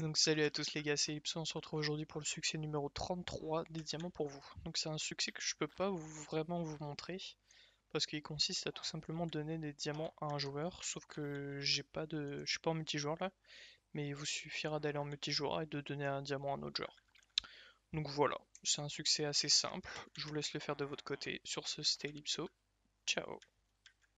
Donc salut à tous les gars, c'est Ipso, on se retrouve aujourd'hui pour le succès numéro 33 des diamants pour vous. Donc c'est un succès que je peux pas vraiment vous montrer, parce qu'il consiste à tout simplement donner des diamants à un joueur, sauf que j'ai pas de, je suis pas en multijoueur là, mais il vous suffira d'aller en multijoueur et de donner un diamant à un autre joueur. Donc voilà, c'est un succès assez simple, je vous laisse le faire de votre côté. Sur ce, c'était Ipso, ciao